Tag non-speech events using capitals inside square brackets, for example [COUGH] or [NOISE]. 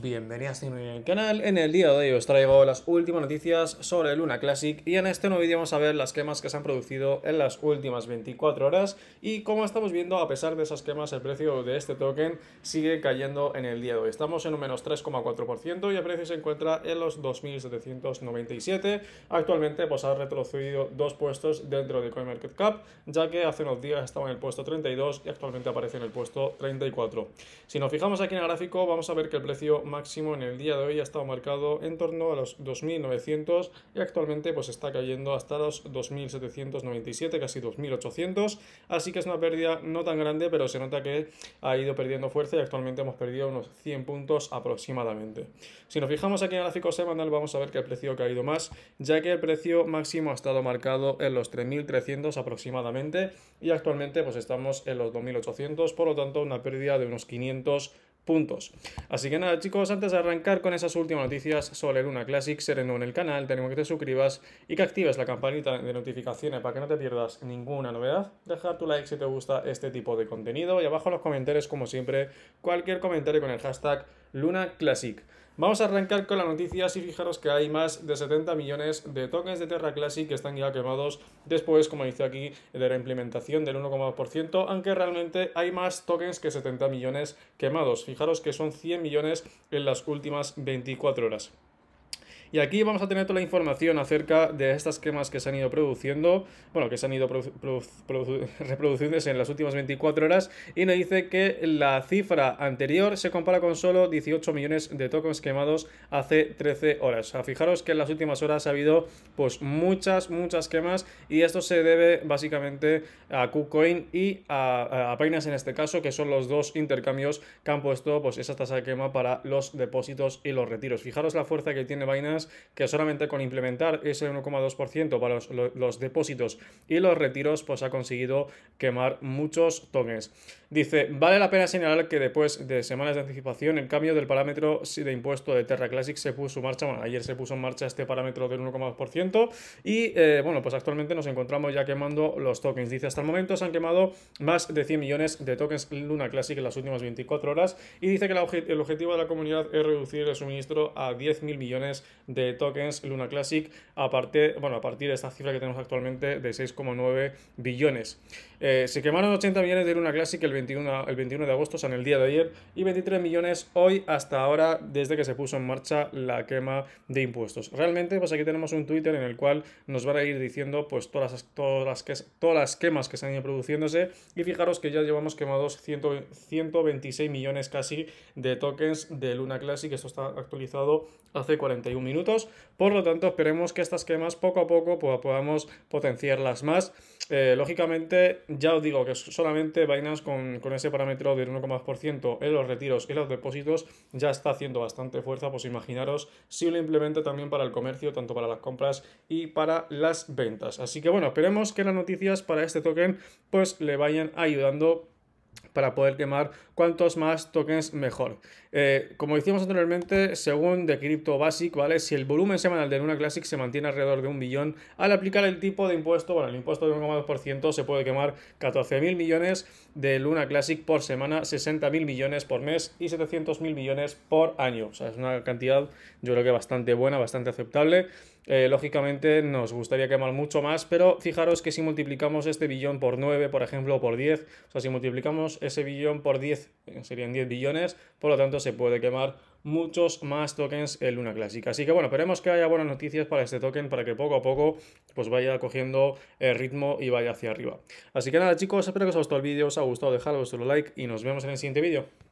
Bienvenidos a el canal, en el día de hoy os traigo las últimas noticias sobre Luna Classic y en este nuevo vídeo vamos a ver las quemas que se han producido en las últimas 24 horas y como estamos viendo a pesar de esas quemas el precio de este token sigue cayendo en el día de hoy, estamos en un menos 3,4% y el precio se encuentra en los 2.797, actualmente pues ha retrocedido dos puestos dentro de CoinMarketCap ya que hace unos días estaba en el puesto 32 y actualmente aparece en el puesto 34. Si nos fijamos aquí en el gráfico vamos a ver que el precio máximo en el día de hoy ha estado marcado en torno a los 2.900 y actualmente pues está cayendo hasta los 2.797, casi 2.800, así que es una pérdida no tan grande, pero se nota que ha ido perdiendo fuerza y actualmente hemos perdido unos 100 puntos aproximadamente. Si nos fijamos aquí en el gráfico semanal vamos a ver que el precio ha caído más, ya que el precio máximo ha estado marcado en los 3.300 aproximadamente y actualmente pues estamos en los 2.800, por lo tanto una pérdida de unos 500 puntos. Así que nada chicos, antes de arrancar con esas últimas noticias sobre Luna Classic, seré nuevo en el canal, tenemos que te suscribas y que actives la campanita de notificaciones para que no te pierdas ninguna novedad. Dejar tu like si te gusta este tipo de contenido y abajo en los comentarios como siempre cualquier comentario con el hashtag Luna Classic. Vamos a arrancar con la noticia y fijaros que hay más de 70 millones de tokens de Terra Classic que están ya quemados después, como dice aquí, de la implementación del 1,2%, aunque realmente hay más tokens que 70 millones quemados. Fijaros que son 100 millones en las últimas 24 horas. Y aquí vamos a tener toda la información acerca de estas quemas que se han ido produciendo, bueno, que se han ido [LAUGHS] reproduciendo en las últimas 24 horas, y nos dice que la cifra anterior se compara con solo 18 millones de tokens quemados hace 13 horas. O sea, fijaros que en las últimas horas ha habido pues muchas, muchas quemas, y esto se debe básicamente a KuCoin y a, a Painas en este caso, que son los dos intercambios que han puesto pues esa tasa de quema para los depósitos y los retiros. Fijaros la fuerza que tiene Binance que solamente con implementar ese 1,2% para los, depósitos y los retiros, pues ha conseguido quemar muchos tokens. Dice, vale la pena señalar que después de semanas de anticipación, el cambio del parámetro de impuesto de Terra Classic se puso en marcha, bueno, ayer se puso en marcha este parámetro del 1,2% y, eh, bueno, pues actualmente nos encontramos ya quemando los tokens. Dice, hasta el momento se han quemado más de 100 millones de tokens Luna Classic en las últimas 24 horas y dice que el objetivo de la comunidad es reducir el suministro a 10.000 millones de de tokens Luna Classic a partir, bueno, a partir de esta cifra que tenemos actualmente de 6,9 billones. Eh, se quemaron 80 millones de Luna Classic el 21, el 21 de agosto, o sea, en el día de ayer, y 23 millones hoy hasta ahora desde que se puso en marcha la quema de impuestos. Realmente, pues aquí tenemos un Twitter en el cual nos van a ir diciendo pues todas las, todas todas las quemas que se han ido produciéndose y fijaros que ya llevamos quemados 126 millones casi de tokens de Luna Classic. Esto está actualizado hace 41 minutos. Por lo tanto, esperemos que estas quemas poco a poco pues, podamos potenciarlas más. Eh, lógicamente, ya os digo que solamente Binance con, ese parámetro del 1,2% en los retiros y los depósitos ya está haciendo bastante fuerza. Pues imaginaros si lo implementa también para el comercio, tanto para las compras y para las ventas. Así que bueno, esperemos que las noticias para este token pues le vayan ayudando para poder quemar cuantos más tokens mejor. Eh, como decíamos anteriormente, según The Crypto Basic, ¿vale? Si el volumen semanal de Luna Classic se mantiene alrededor de un millón, al aplicar el tipo de impuesto, bueno, el impuesto de 1,2% se puede quemar 14.000 millones de Luna Classic por semana, 60.000 millones por mes y 700.000 millones por año. O sea, es una cantidad yo creo que bastante buena, bastante aceptable. Eh, lógicamente nos gustaría quemar mucho más, pero fijaros que si multiplicamos este billón por 9, por ejemplo, o por 10, o sea, si multiplicamos ese billón por 10, eh, serían 10 billones, por lo tanto se puede quemar muchos más tokens en Luna Clásica. Así que bueno, esperemos que haya buenas noticias para este token para que poco a poco pues vaya cogiendo el ritmo y vaya hacia arriba. Así que nada chicos, espero que os haya gustado el vídeo, os haya gustado, dejad vuestro like y nos vemos en el siguiente vídeo.